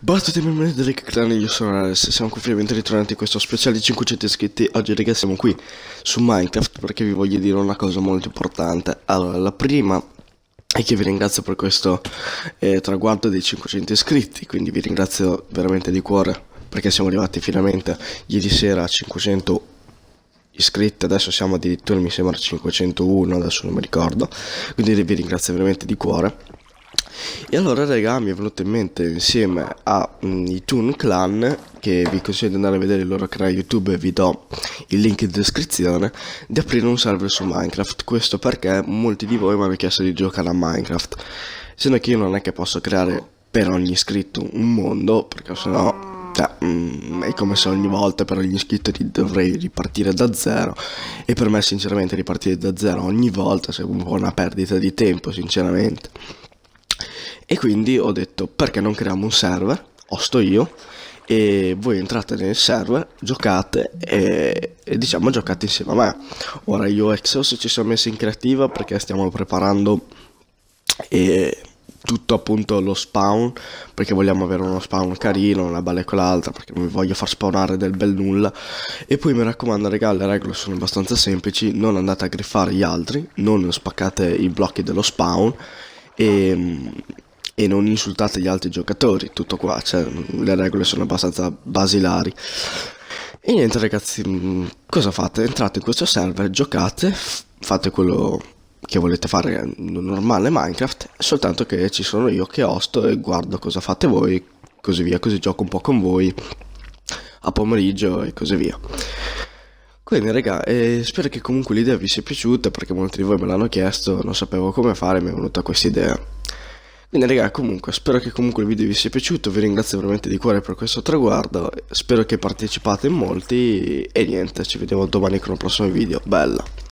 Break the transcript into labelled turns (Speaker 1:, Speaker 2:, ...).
Speaker 1: Basta temere delle crane, io sono Alex, siamo qui finalmente ritornati in questo speciale di 500 iscritti Oggi ragazzi siamo qui su Minecraft perché vi voglio dire una cosa molto importante Allora, la prima è che vi ringrazio per questo eh, traguardo dei 500 iscritti, quindi vi ringrazio veramente di cuore perché siamo arrivati finalmente ieri sera a 500 iscritti, adesso siamo addirittura mi sembra 501, adesso non mi ricordo, quindi vi ringrazio veramente di cuore e allora raga mi è venuto in mente insieme ai mm, Toon Clan che vi consiglio di andare a vedere il loro canale YouTube vi do il link in descrizione di aprire un server su Minecraft questo perché molti di voi mi hanno chiesto di giocare a Minecraft se no che io non è che posso creare per ogni iscritto un mondo perché sennò cioè, mm, è come se ogni volta per ogni iscritto dovrei ripartire da zero e per me sinceramente ripartire da zero ogni volta è un po' una perdita di tempo sinceramente e quindi ho detto perché non creiamo un server, sto io, e voi entrate nel server, giocate e, e, diciamo giocate insieme a me. Ora io e Exos ci siamo messi in creativa perché stiamo preparando e tutto appunto lo spawn perché vogliamo avere uno spawn carino una balla e quell'altra perché non voglio far spawnare del bel nulla e poi mi raccomando raga le regole sono abbastanza semplici non andate a griffare gli altri non spaccate i blocchi dello spawn e e non insultate gli altri giocatori, tutto qua, cioè, le regole sono abbastanza basilari. E niente ragazzi, mm, cosa fate? Entrate in questo server, giocate, fate quello che volete fare normale Minecraft, soltanto che ci sono io che hosto e guardo cosa fate voi, così via, così gioco un po' con voi a pomeriggio e così via. Quindi raga, eh, spero che comunque l'idea vi sia piaciuta perché molti di voi me l'hanno chiesto, non sapevo come fare, mi è venuta questa idea. Bene raga, comunque spero che comunque il video vi sia piaciuto, vi ringrazio veramente di cuore per questo traguardo, spero che partecipate in molti e niente, ci vediamo domani con un prossimo video, bella!